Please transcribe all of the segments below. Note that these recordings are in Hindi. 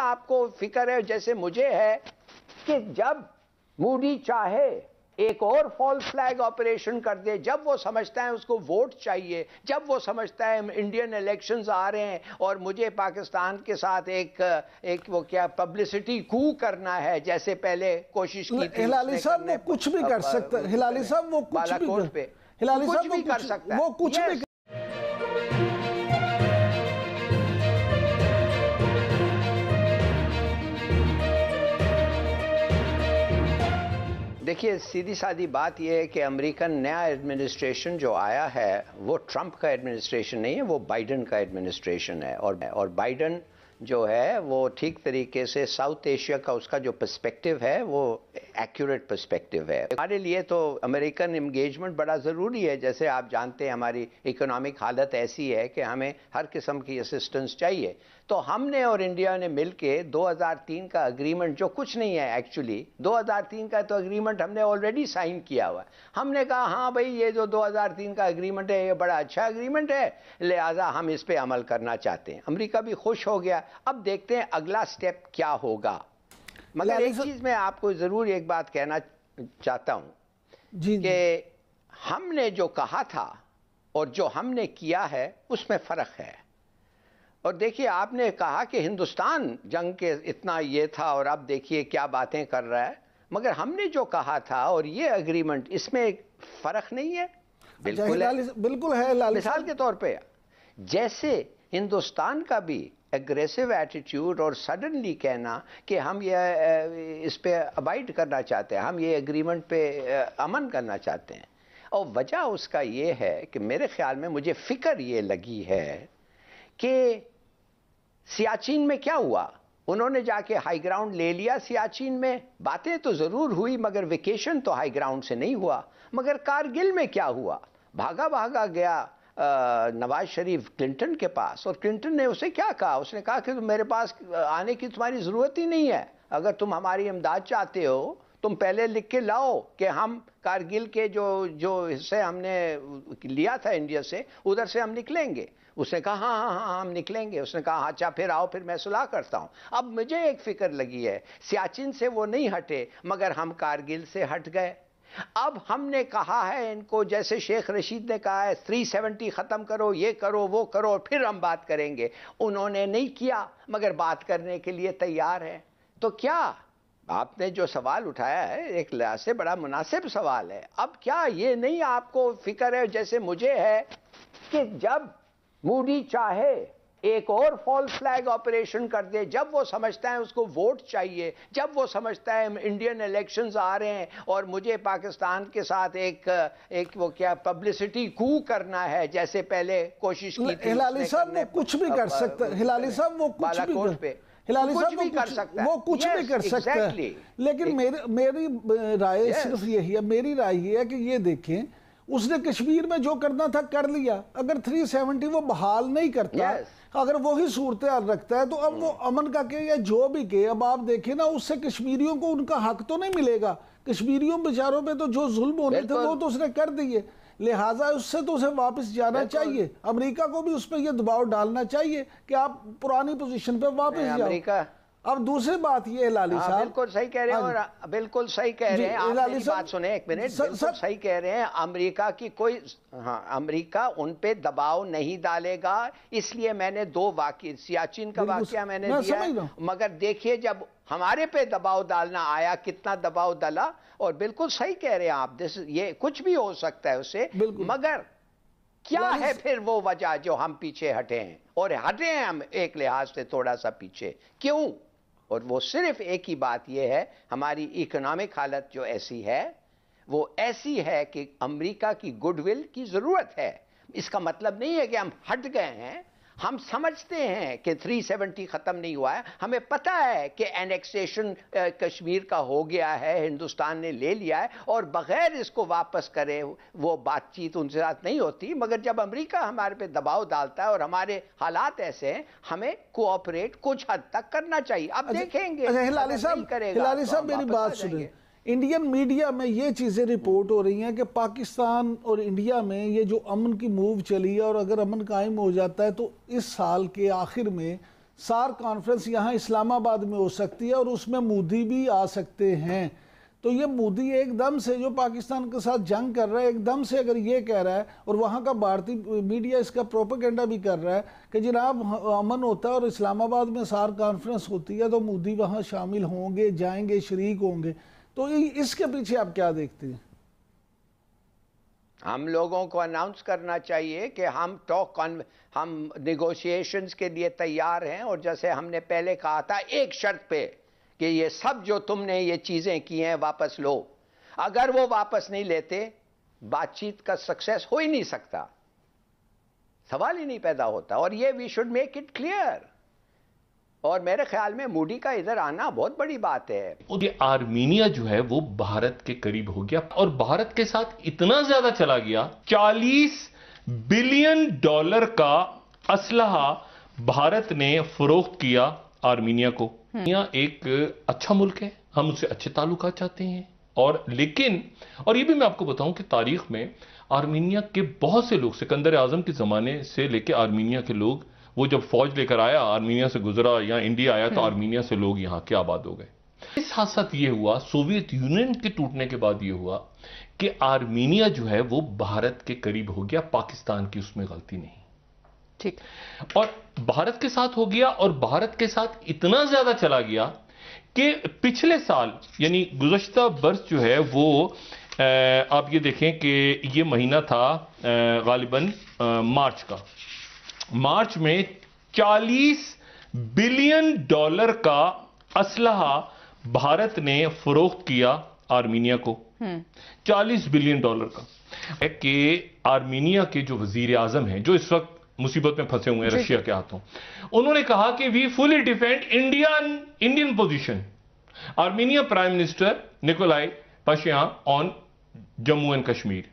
आपको फिक्र है जैसे मुझे है कि जब मूडी चाहे एक और फॉल्स फ्लैग ऑपरेशन कर दे जब वो समझता है उसको वोट चाहिए जब वो समझता है इंडियन इलेक्शंस आ रहे हैं और मुझे पाकिस्तान के साथ एक एक वो क्या पब्लिसिटी कू करना है जैसे पहले कोशिश की थी हिलाली साहब वो कुछ भी कर सकता हिलाली साहब वो कुछ भी भी कर सकता है वो कुछ भी देखिए सीधी सादी बात यह है कि अमेरिकन नया एडमिनिस्ट्रेशन जो आया है वो ट्रंप का एडमिनिस्ट्रेशन नहीं है वो बाइडन का एडमिनिस्ट्रेशन है और और बाइडन जो है वो ठीक तरीके से साउथ एशिया का उसका जो पर्सपेक्टिव है वो एक्यूरेट पर्सपेक्टिव है हमारे लिए तो अमेरिकन इंगेजमेंट बड़ा ज़रूरी है जैसे आप जानते हैं हमारी इकोनॉमिक हालत ऐसी है कि हमें हर किस्म की असिस्टेंस चाहिए तो हमने और इंडिया ने मिल के 2003 का अग्रीमेंट जो कुछ नहीं है एक्चुअली 2003 का तो अग्रीमेंट हमने ऑलरेडी साइन किया हुआ हमने कहा हाँ भाई ये जो 2003 का अग्रीमेंट है ये बड़ा अच्छा अग्रीमेंट है लिहाजा हम इस पर अमल करना चाहते हैं अमरीका भी खुश हो गया अब देखते हैं अगला स्टेप क्या होगा मगर एक चीज़ मैं आपको ज़रूर एक बात कहना चाहता हूं कि हमने जो कहा था और जो हमने किया है उसमें फ़र्क है और देखिए आपने कहा कि हिंदुस्तान जंग के इतना ये था और अब देखिए क्या बातें कर रहा है मगर हमने जो कहा था और ये अग्रीमेंट इसमें फ़र्क नहीं है बिल्कुल अच्छा, है बिल्कुल है मिसाल के तौर पे जैसे हिंदुस्तान का भी एग्रेसिव एटीट्यूड और सडनली कहना कि हम यह इस पर अबाइड करना चाहते हैं हम ये एग्रीमेंट पे अमन करना चाहते हैं और वजह उसका ये है कि मेरे ख्याल में मुझे फ़िक्र ये लगी है कि सियाचिन में क्या हुआ उन्होंने जाके हाई ग्राउंड ले लिया सियाचिन में बातें तो ज़रूर हुई मगर वेकेशन तो हाई ग्राउंड से नहीं हुआ मगर कारगिल में क्या हुआ भागा भागा गया नवाज शरीफ क्लिंटन के पास और क्लिंटन ने उसे क्या कहा उसने कहा कि तुम मेरे पास आने की तुम्हारी ज़रूरत ही नहीं है अगर तुम हमारी इमदाद चाहते हो तुम पहले लिख के लाओ कि हम कारगिल के जो जो हिस्से हमने लिया था इंडिया से उधर से हम निकलेंगे उसने कहा हाँ हाँ हाँ हम निकलेंगे उसने कहा हाँ, अच्छा फिर आओ फिर मैं सुलह करता हूँ अब मुझे एक फिक्र लगी है सियाचिन से वो नहीं हटे मगर हम कारगिल से हट गए अब हमने कहा है इनको जैसे शेख रशीद ने कहा है थ्री सेवेंटी ख़त्म करो ये करो वो करो फिर हम बात करेंगे उन्होंने नहीं किया मगर बात करने के लिए तैयार है तो क्या आपने जो सवाल उठाया है एक लिहाज से बड़ा मुनासिब सवाल है अब क्या ये नहीं आपको फिक्र है जैसे मुझे है कि जब मूडी चाहे एक और फॉल्स फ्लैग ऑपरेशन करते जब वो समझता है उसको वोट चाहिए जब वो समझता है इंडियन इलेक्शंस आ रहे हैं और मुझे पाकिस्तान के साथ एक एक वो क्या पब्लिसिटी कू करना है जैसे पहले कोशिश की थी हिलाली साहब वो कुछ भी कर सकते हिलाली साहब वो कुछ भी कर, पे हिलाली साहब वो कर सकते वो कुछ भी कर सकते लेकिन मेरी मेरी राय सिर्फ यही है मेरी राय ये है कि ये देखें उसने कश्मीर में जो करना था कर लिया अगर 370 वो बहाल नहीं करता yes. अगर वही सूरत रखता है तो अब वो hmm. अमन का के या जो भी के अब आप देखें ना उससे कश्मीरियों को उनका हक तो नहीं मिलेगा कश्मीरियों बेचारों पे तो जो जुल्म होने थे वो तो उसने कर दिए लिहाजा उससे तो उसे वापस जाना चाहिए अमेरिका को भी उस पर यह दबाव डालना चाहिए कि आप पुरानी पोजीशन पर वापस जाओ अमेरिका अब दूसरी बात ये है लाली हाँ, साहब बिल्कुल सही कह रहे हैं हाँ और हाँ, बिल्कुल सही कह रहे हैं आप मेरी बात सुने एक मिनट बिल्कुल सही कह रहे हैं अमेरिका की कोई हाँ अमेरिका उन पे दबाव नहीं डालेगा इसलिए मैंने दो वाक्य सियाचिन का वाक्य मैंने दिया मगर देखिए जब हमारे पे दबाव डालना आया कितना दबाव डाला और बिल्कुल सही कह रहे हैं आप दिस ये कुछ भी हो सकता है उसे मगर क्या है फिर वो वजह जो हम पीछे हटे हैं और हटे हैं हम एक लिहाज से थोड़ा सा पीछे क्यों और वो सिर्फ एक ही बात यह है हमारी इकोनॉमिक हालत जो ऐसी है वो ऐसी है कि अमेरिका की गुडविल की ज़रूरत है इसका मतलब नहीं है कि हम हट गए हैं हम समझते हैं कि 370 ख़त्म नहीं हुआ है हमें पता है कि एनेक्सेशन कश्मीर का हो गया है हिंदुस्तान ने ले लिया है और बग़ैर इसको वापस करे वो बातचीत उनके साथ नहीं होती मगर जब अमेरिका हमारे पे दबाव डालता है और हमारे हालात ऐसे हैं हमें कोऑपरेट कुछ हद तक करना चाहिए अब अच्छा, देखेंगे अच्छा, हिलाली साहब हिलाली तो साहब मेरी बात सुनिए इंडियन मीडिया में ये चीज़ें रिपोर्ट हो रही हैं कि पाकिस्तान और इंडिया में ये जो अमन की मूव चली है और अगर अमन कायम हो जाता है तो इस साल के आखिर में सार कॉन्फ्रेंस यहाँ इस्लामाबाद में हो सकती है और उसमें मोदी भी आ सकते हैं तो ये मोदी एकदम से जो पाकिस्तान के साथ जंग कर रहा है एकदम से अगर ये कह रहा है और वहाँ का भारतीय मीडिया इसका प्रोपागेंडा भी कर रहा है कि जनाब अमन होता है और इस्लामाबाद में सार कॉन्फ्रेंस होती है तो मोदी वहाँ शामिल होंगे जाएंगे शरीक होंगे तो इसके पीछे आप क्या देखते हैं हम लोगों को अनाउंस करना चाहिए कि हम टॉक हम निगोशिएशंस के लिए तैयार हैं और जैसे हमने पहले कहा था एक शर्त पे कि ये सब जो तुमने ये चीज़ें की हैं वापस लो अगर वो वापस नहीं लेते बातचीत का सक्सेस हो ही नहीं सकता सवाल ही नहीं पैदा होता और ये we should make it clear और मेरे ख्याल में मोदी का इधर आना बहुत बड़ी बात है और ये आर्मीनिया जो है वो भारत के करीब हो गया और भारत के साथ इतना ज्यादा चला गया 40 बिलियन डॉलर का असलहा भारत ने फरोख्त किया आर्मीनिया को हम्म। आर्मीनिया एक अच्छा मुल्क है हम उससे अच्छे ताल्लुका चाहते हैं और लेकिन और ये भी मैं आपको बताऊं कि तारीख में आर्मीनिया के बहुत से लोग सिकंदर आजम के ज़माने से लेकर आर्मीनिया के लोग वो जब फौज लेकर आया आर्मीनिया से गुजरा या इंडिया आया तो आर्मीनिया से लोग यहां के आबाद हो गए इस साथ साथ तो ये हुआ सोवियत यूनियन के टूटने के बाद ये हुआ कि आर्मीनिया जो है वो भारत के करीब हो गया पाकिस्तान की उसमें गलती नहीं ठीक और भारत के साथ हो गया और भारत के साथ इतना ज्यादा चला गया कि पिछले साल यानी गुजश्ता वर्ष जो है वो आप ये देखें कि ये महीना था गालिबन मार्च का मार्च में 40 बिलियन डॉलर का असलहा भारत ने फरोख्त किया आर्मीनिया को हम्म। चालीस बिलियन डॉलर का है कि आर्मीनिया के जो वजीर आजम हैं जो इस वक्त मुसीबत में फंसे हुए हैं रशिया के हाथों उन्होंने कहा कि we fully defend Indian Indian position Armenia prime minister Nikolai Pashinyan on Jammu and Kashmir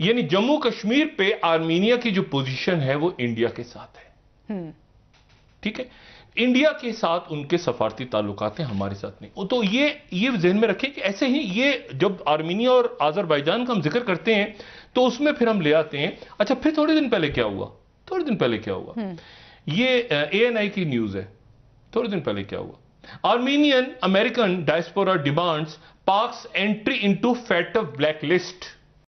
यानी जम्मू कश्मीर पे आर्मीनिया की जो पोजीशन है वो इंडिया के साथ है हम्म। ठीक है इंडिया के साथ उनके सफारती ताल्लुकात हैं हमारे साथ नहीं तो ये ये जहन में रखें कि ऐसे ही ये जब आर्मीनिया और आजरबाइजान का हम जिक्र करते हैं तो उसमें फिर हम ले आते हैं अच्छा फिर थोड़े दिन पहले क्या हुआ थोड़े दिन पहले क्या हुआ हम्म। ये आई की न्यूज है थोड़े दिन पहले क्या हुआ Armenian American diaspora demands Pak's entry into FATF black list